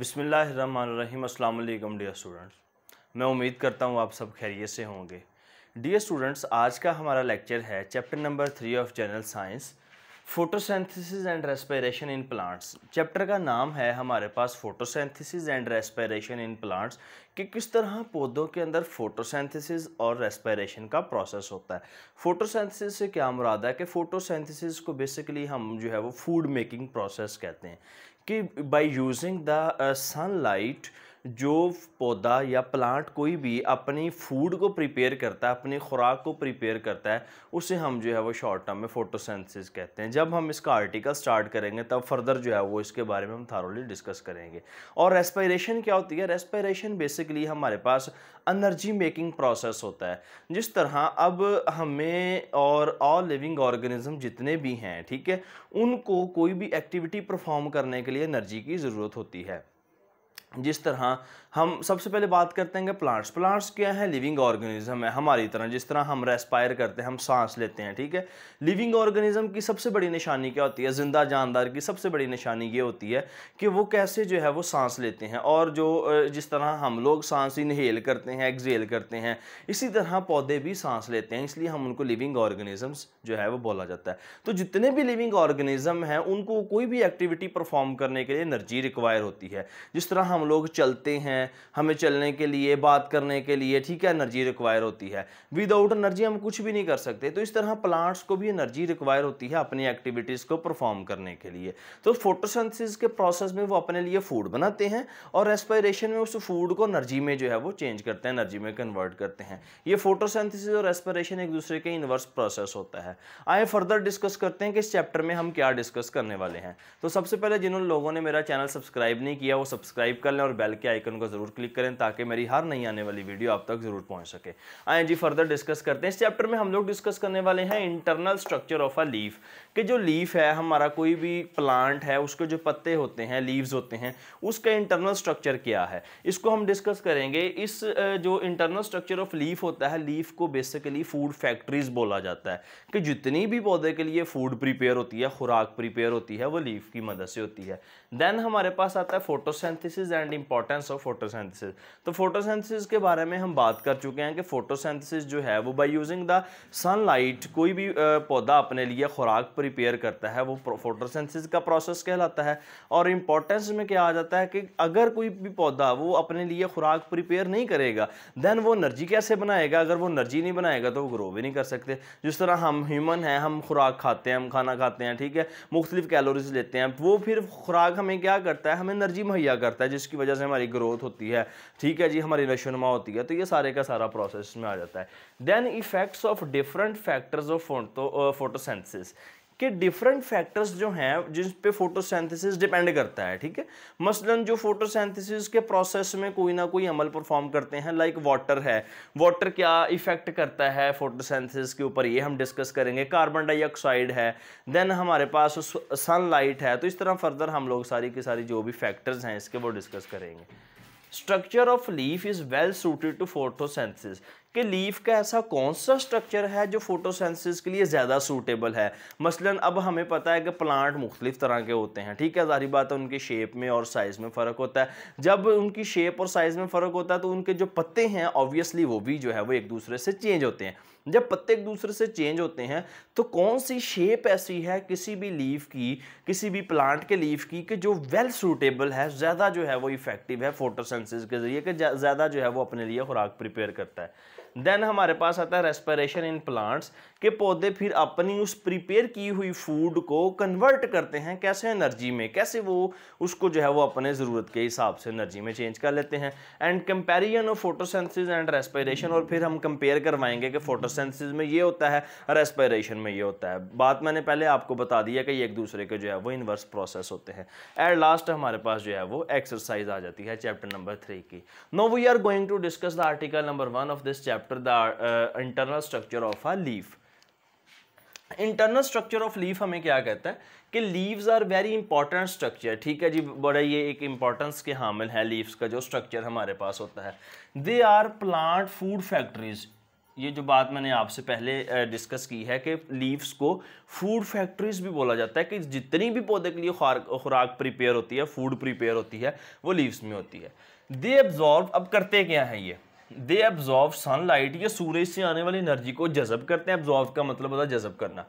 बिसमीम अल्लाम dear students मैं उम्मीद करता हूँ आप सब खैरियत से होंगे डियर स्टूडेंट्स आज का हमारा लेक्चर है chapter number three of general science photosynthesis and respiration in plants chapter का नाम है हमारे पास photosynthesis and respiration in plants कि किस तरह पौधों के अंदर फोटोसेंथिसिस और रेस्पिरेशन का प्रोसेस होता है फोटोसेंथिसिस से क्या मुराद है कि फोटोसेंथिसिस को बेसिकली हम जो है वो फूड मेकिंग प्रोसेस कहते हैं by using the uh, sunlight जो पौधा या प्लांट कोई भी अपनी फूड को प्रिपेयर करता है अपनी खुराक को प्रिपेयर करता है उसे हम जो है वो शॉर्ट टर्म में फोटोसेंसिस कहते हैं जब हम इसका आर्टिकल स्टार्ट करेंगे तब फर्दर जो है वो इसके बारे में हम थारोली डिस्कस करेंगे और रेस्पायरेशन क्या होती है रेस्पायरेशन बेसिकली हमारे पास अनर्जी मेकिंग प्रोसेस होता है जिस तरह अब हमें और ऑल लिविंग ऑर्गेनिज्म जितने भी हैं ठीक है उनको कोई भी एक्टिविटी परफॉर्म करने के लिए एनर्जी की ज़रूरत होती है जिस तरह हम सबसे पहले बात करते हैं कि प्लांट्स प्लांट्स क्या है लिविंग ऑर्गेनिज्म है हमारी तरह जिस तरह हम रेस्पायर करते हैं हम सांस लेते हैं ठीक है लिविंग ऑर्गेनिज्म की सबसे बड़ी निशानी क्या होती है जिंदा जानदार की सबसे बड़ी निशानी ये होती है कि वो कैसे जो है वो सांस लेते हैं और जो जिस तरह हम लोग सांस इनहेल करते हैं एक्जेल करते हैं इसी तरह पौधे भी सांस लेते हैं इसलिए हम उनको लिविंग ऑर्गेनिजम्स जो है वो बोला जाता है तो जितने भी लिविंग ऑर्गेनिज्म हैं उनको कोई भी एक्टिविटी परफॉर्म करने के लिए एनर्जी रिक्वायर होती है जिस तरह हम हम लोग चलते हैं हमें चलने के लिए बात करने के लिए ठीक है एनर्जी रिक्वायर होती है विदाउट एनर्जी हम कुछ भी नहीं कर सकते तो इस तरह प्लांट्स को भी एनर्जी रिक्वायर होती है अपनी एक्टिविटीज़ को परफॉर्म करने के लिए तो फोटोसेंसिस के प्रोसेस में वो अपने लिए फूड बनाते हैं और रेस्पायरेशन में उस फूड को एनर्जी में जो है वो चेंज करते हैं एनर्जी में कन्वर्ट करते हैं ये फोटोसेंथिस और रेस्पायरेशन एक दूसरे के इनवर्स प्रोसेस होता है आए फर्दर डिस्कस करते हैं कि इस चैप्टर में हम क्या डिस्कस करने वाले हैं तो सबसे पहले जिन लोगों ने मेरा चैनल सब्सक्राइब नहीं किया वो सब्सक्राइब कर कर लें और बेल के आइकन को ज़रूर क्लिक करें ताकि मेरी हर नई आने वाली वीडियो आप तक ज़रूर पहुंच सके आए जी फर्दर डिस्कस करते हैं इस चैप्टर में हम लोग डिस्कस करने वाले हैं internal structure of a leaf कि जो लीफ है हमारा कोई भी प्लांट है उसके जो पत्ते होते हैं लीव्स होते हैं उसका इंटरनल स्ट्रक्चर क्या है इसको हम डिस्कस करेंगे इस जो इंटरनल स्ट्रक्चर ऑफ लीफ होता है लीफ को बेसिकली फूड फैक्ट्रीज बोला जाता है कि जितनी भी पौधे के लिए फूड प्रिपेयर होती है खुराक प्रिपेयर होती है वो लीफ की मदद से होती है देन हमारे पास आता है photosynthesis and and importance of photosynthesis तो फोटोसेंथेसिस के बारे में हम बात कर चुके हैं कि फोटोसेंथेसिस जो है वो बाई यूजिंग द सनलाइट कोई भी पौधा अपने लिए खुराक प्रिपेयर करता है वो फोटोसेंथेसिस का प्रोसेस कहलाता है और इम्पोर्टेंस में क्या आ जाता है कि अगर कोई भी पौधा वो अपने लिए खुराक प्रिपेयर नहीं करेगा देन वो एनर्जी कैसे बनाएगा अगर वो एनर्जी नहीं बनाएगा तो वो ग्रो भी नहीं कर सकते जिस तरह हम ह्यूमन हैं हम खुराक खाते हैं हम खाना खाते हैं ठीक है मुख्तलिफ कैलोरीज लेते हैं वो फिर खुराक हमें क्या करता है हमें एनर्जी मुहैया करता है जिसकी वजह से हमारी ग्रोथ होती है ठीक है जी हमारी नशोनुमा होती है तो ये सारे का सारा प्रोसेस में आ जाता है then effects of different factors of photo photosynthesis कि डिफरेंट फैक्टर्स जो हैं जिस पे फोटोसेंथेसिस डिपेंड करता है ठीक है मसलन जो फोटोसेंथेसिस के प्रोसेस में कोई ना कोई अमल परफॉर्म करते हैं लाइक वाटर है वाटर क्या इफेक्ट करता है फोटोसेंथेसिस के ऊपर ये हम डिस्कस करेंगे कार्बन डाइऑक्साइड है देन हमारे पास सनलाइट है तो इस तरह फर्दर हम लोग सारी की सारी जो भी फैक्टर्स हैं इसके वो डिस्कस करेंगे structure of leaf is well suited to photosynthesis कि लीफ का ऐसा कौन सा स्ट्रक्चर है जो फोटोसेंसिस के लिए ज़्यादा सूटेबल है मसलन अब हमें पता है कि प्लांट मुख्तलिफ तरह के होते हैं ठीक है जारी बात है उनकी शेप में और साइज़ में फ़र्क होता है जब उनकी शेप और साइज़ में फ़र्क होता है तो उनके जो पत्ते हैं ऑब्वियसली वो भी जो है वो एक दूसरे से चेंज होते हैं जब पत्ते एक दूसरे से चेंज होते हैं तो कौन सी शेप ऐसी है किसी भी लीफ की किसी भी प्लांट के लीफ की कि जो वेल सूटेबल है ज़्यादा जो है वो इफेक्टिव है फोटोसेंसिस के ज़रिए कि ज़्यादा जो है वो अपने लिए खुराक प्रिपेयर करता है देन हमारे पास आता है रेस्पिरेशन इन प्लांट्स के पौधे फिर अपनी उस प्रिपेयर की हुई फूड को कन्वर्ट करते हैं कैसे एनर्जी में कैसे वो उसको जो है वो अपने ज़रूरत के हिसाब से एनर्जी में चेंज कर लेते हैं and comparison of photosynthesis and respiration और फिर हम कंपेयर करवाएंगे कि फोटोसेंसिस में ये होता है रेस्पिरेशन में ये होता है बात मैंने पहले आपको बता दिया कि ये एक दूसरे के जो है वो इन्वर्स प्रोसेस होते हैं एट लास्ट हमारे पास जो है वो एक्सरसाइज आ जाती है चैप्टर नंबर थ्री की no we are going to discuss the article number one of this chapter chapter the internal structure of a leaf internal structure of leaf हमें क्या कहता है कि leaves are very important structure ठीक है जी बड़ा ये एक इंपॉर्टेंस के हामिल है लीव्स का जो स्ट्रक्चर हमारे पास होता है they are plant food factories ये जो बात मैंने आपसे पहले डिस्कस uh, की है कि लीव्स को फूड फैक्ट्रीज भी बोला जाता है कि जितनी भी पौधे के लिए खुराक प्रिपेयर होती है फूड प्रिपेयर होती है वो लीव्स में होती है दे एब्जॉर्ब अब करते क्या है ये दे एब्जॉर्व सनलाइट या सूरज से आने वाली एनर्जी को जजब करते हैं एब्जॉर्व का मतलब होता है जजब करना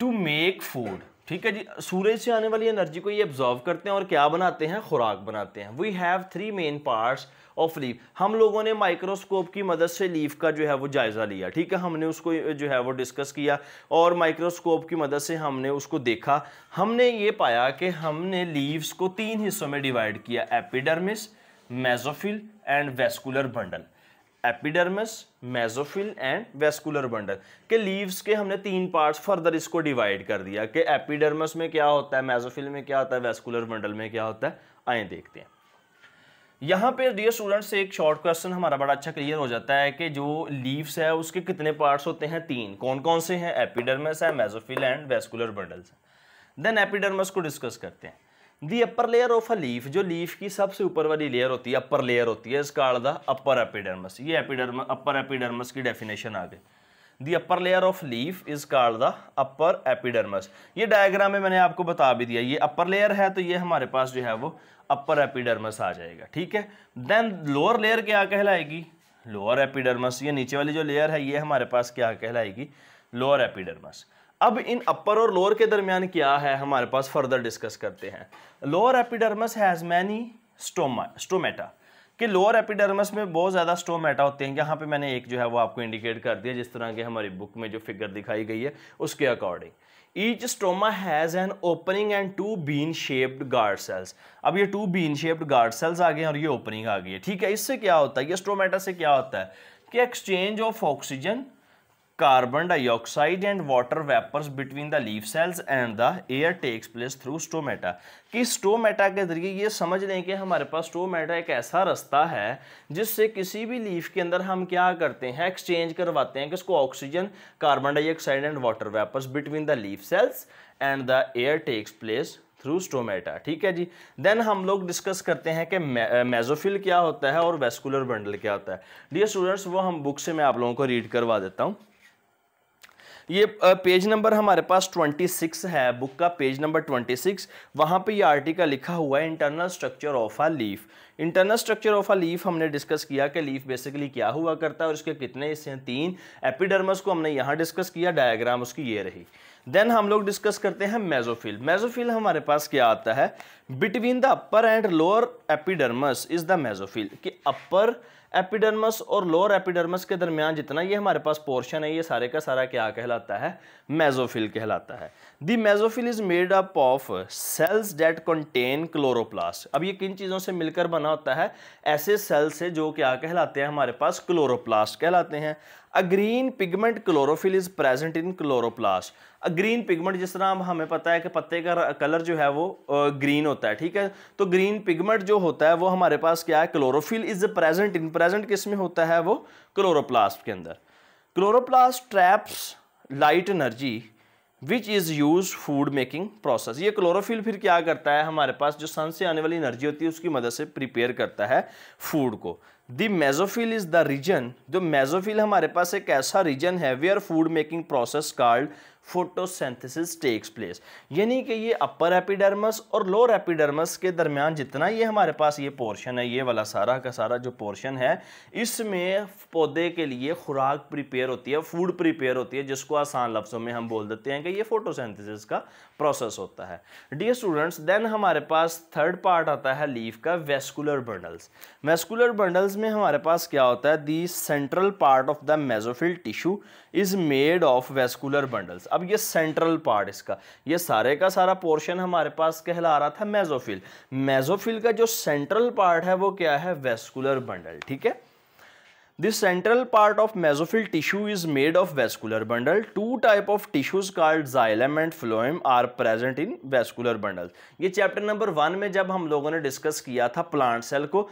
टू मेक फूड ठीक है जी सूरज से आने वाली एनर्जी को ये एब्जॉर्व करते हैं और क्या बनाते हैं खुराक बनाते हैं we have three main parts of leaf हम लोगों ने माइक्रोस्कोप की मदद से लीफ का जो है वो जायज़ा लिया ठीक है हमने उसको जो है वो डिस्कस किया और माइक्रोस्कोप की मदद से हमने उसको देखा हमने ये पाया कि हमने लीव्स को तीन हिस्सों में डिवाइड किया epidermis mesophyll and vascular bundle epidermis mesophyll and vascular bundle के लीव्स के हमने तीन पार्ट्स फर्दर इसको डिवाइड कर दिया कि एपिडर्मस में क्या होता है मेजोफिल में क्या होता है वेस्कुलर बंडल में क्या होता है आए देखते हैं यहाँ पे डियर स्टूडेंट्स एक शॉर्ट क्वेश्चन हमारा बड़ा अच्छा क्लियर हो जाता है कि जो लीव्स है उसके कितने पार्ट्स होते हैं तीन कौन कौन से हैं एपिडर्मस है mesophyll and vascular bundles then epidermis को डिस्कस करते हैं the upper layer of a leaf जो लीफ की सबसे ऊपर वाली लेयर होती है अपर लेयर होती है is called the upper epidermis ये एपिडर्म अपर एपिडर्मस की डेफिनेशन आ गई the upper layer of leaf is called the upper epidermis ये डायग्राम में मैंने आपको बता भी दिया ये अपर लेयर है तो ये हमारे पास जो है वो अपर एपिडर्मस आ जाएगा ठीक है देन लोअर लेयर क्या कहलाएगी लोअर एपिडर्मस ये नीचे वाली जो लेयर है ये हमारे पास क्या कहलाएगी लोअर एपिडर्मस अब इन अपर और लोअर के दरमियान क्या है हमारे पास फर्दर डिस्कस करते हैं lower epidermis has many stoma stomata कि लोअर एपिडर्मस में बहुत ज़्यादा स्टोमेटा होते हैं यहाँ पे मैंने एक जो है वो आपको इंडिकेट कर दिया जिस तरह के हमारी बुक में जो फिगर दिखाई गई है उसके according each stoma has an opening and two bean shaped guard cells अब ये two bean shaped guard cells आ गए हैं और ये ओपनिंग आ गई है ठीक है इससे क्या होता है ये स्टोमेटा से क्या होता है कि exchange of oxygen carbon dioxide and water vapours between the leaf cells and the air takes place through stomata कि स्टोमेटा के जरिए ये समझ लें कि हमारे पास स्टोमेटा एक ऐसा रास्ता है जिससे किसी भी लीफ के अंदर हम क्या करते हैं एक्सचेंज करवाते हैं कि इसको oxygen carbon dioxide and water vapours between the leaf cells and the air takes place through stomata ठीक है जी देन हम लोग डिस्कस करते हैं कि मेजोफिल क्या होता है और वेस्कुलर बंडल क्या होता है डियर स्टूडेंट्स वो हम बुक से मैं आप लोगों को रीड करवा देता हूँ ये पेज नंबर हमारे पास 26 है बुक का पेज नंबर 26 वहाँ पर ये आर्टिकल लिखा हुआ है internal structure of a leaf internal structure of a leaf हमने डिस्कस किया कि लीफ बेसिकली क्या हुआ करता है और इसके कितने हिस्से हैं तीन एपिडर्मस को हमने यहाँ डिस्कस किया डायग्राम उसकी ये रही देन हम लोग डिस्कस करते हैं मेजोफिल मेजोफिल हमारे पास क्या आता है between the upper and lower epidermis is the mesophyll कि अपर एपिडर्मस और लोअर एपिडर्मस के दरमियान जितना ये हमारे पास पोर्शन है ये सारे का सारा क्या कहलाता है मेजोफिल कहलाता है the mesophyll is made up of cells that contain chloroplast अब ये किन चीज़ों से मिलकर बना होता है ऐसे सेल्स से जो क्या कहलाते हैं हमारे पास क्लोरोप्लास्ट कहलाते हैं a green pigment chlorophyll is present in chloroplast a green pigment जिस तरह हमें पता है कि पत्ते का कलर जो है वो ग्रीन होता होता है ठीक है तो ग्रीन पिगमेंट जो होता है वो हमारे पास क्या है chlorophyll is present in present किस में होता है वो क्लोरोप्लास्ट के अंदर chloroplast traps light energy which is use food making process ये क्लोरोफिल फिर क्या करता है हमारे पास जो सन से आने वाली एनर्जी होती है उसकी मदद से प्रिपेयर करता है फूड को the mesophyll is the region जो मेजोफिल हमारे पास एक ऐसा रीजन है where food making process called photosynthesis takes place यानी कि ये अपर एपिडर्मस और लोअर एपिडर्मस के दरमियान जितना ये हमारे पास ये पोर्शन है ये वाला सारा का सारा जो पोर्शन है इसमें पौधे के लिए खुराक प्रिपेयर होती है फूड प्रिपेयर होती है जिसको आसान लफ्ज़ों में हम बोल देते हैं कि ये फोटोसेंथिस का प्रोसेस होता है डी स्टूडेंट्स देन हमारे पास थर्ड पार्ट आता है लीफ का वेस्कुलर बंडल्स वेस्कुलर बंडल्स में हमारे पास क्या होता है the central part of the mesophyll tissue is made of vascular bundles अब ये सेंट्रल पार्ट इसका ये सारे का सारा पोर्शन हमारे पास कहला रहा था मेजोफिल मेजोफिल का जो सेंट्रल पार्ट है वो क्या है वेस्कुलर बंडल ठीक है The central part of mesophyll tissue is made of vascular bundle. Two type of tissues called xylem and phloem are present in vascular bundle. ये चैप्टर नंबर वन में जब हम लोगों ने डिस्कस किया था प्लांट सेल को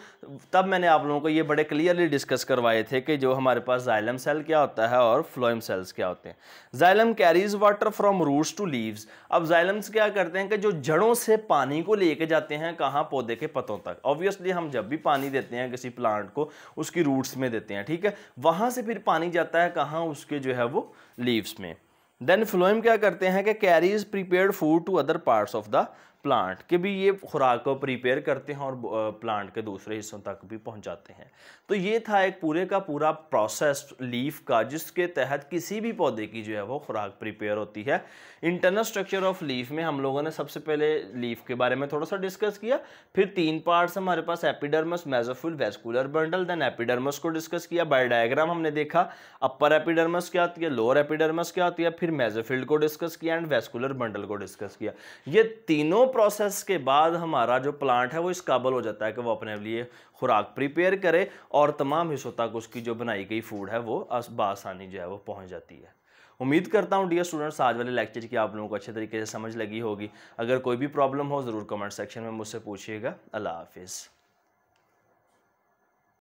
तब मैंने आप लोगों को ये बड़े क्लियरली डिस्कस करवाए थे कि जो हमारे पास जाइलम सेल क्या होता है और फ्लोएम सेल्स क्या होते हैं xylem carries water from roots to leaves अब जाइलम्स क्या करते हैं कि जो जड़ों से पानी को लेके जाते हैं कहाँ पौधे के पतों तक ऑब्वियसली हम जब भी पानी देते हैं किसी प्लांट को उसकी रूट्स में देते हैं हैं ठीक है वहाँ से फिर पानी जाता है कहाँ उसके जो है वो लीव्स में देन फ्लोएम क्या करते हैं कि carries prepare food to other parts of the plant के भी ये खुराक को प्रिपेयर करते हैं और प्लांट के दूसरे हिस्सों तक भी पहुंचाते हैं तो ये था एक पूरे का पूरा प्रोसेस लीफ का जिसके तहत किसी भी पौधे की जो है वो खुराक प्रिपेयर होती है इंटरनल स्ट्रक्चर ऑफ लीफ में हम लोगों ने सबसे पहले लीफ के बारे में थोड़ा सा डिस्कस किया फिर तीन पार्ट्स हमारे पास epidermis mesophyll vascular bundle then epidermis को डिस्कस किया बाय डायग्राम हमने देखा अपर एपिडर्मस क्या होती है लोअर एपिडर्मस क्या होती है फिर मेजोफिल्ड को डिस्कस किया एंड वेस्कुलर बंडल को डिस्कस किया ये तीनों प्रोसेस के बाद हमारा जो प्लांट है वो इस काबल हो जाता है कि वो अपने लिए खुराक प्रिपेयर करे और तमाम हिस्सों तक उसकी जो बनाई गई फूड है वो बासानी जो है वो पहुँच जाती है उम्मीद करता हूँ डियर स्टूडेंट्स आज वाले लेक्चर की आप लोगों को अच्छे तरीके से समझ लगी होगी अगर कोई भी प्रॉब्लम हो ज़रूर कमेंट सेक्शन में मुझसे पूछिएगा अल्लाह हाफिज़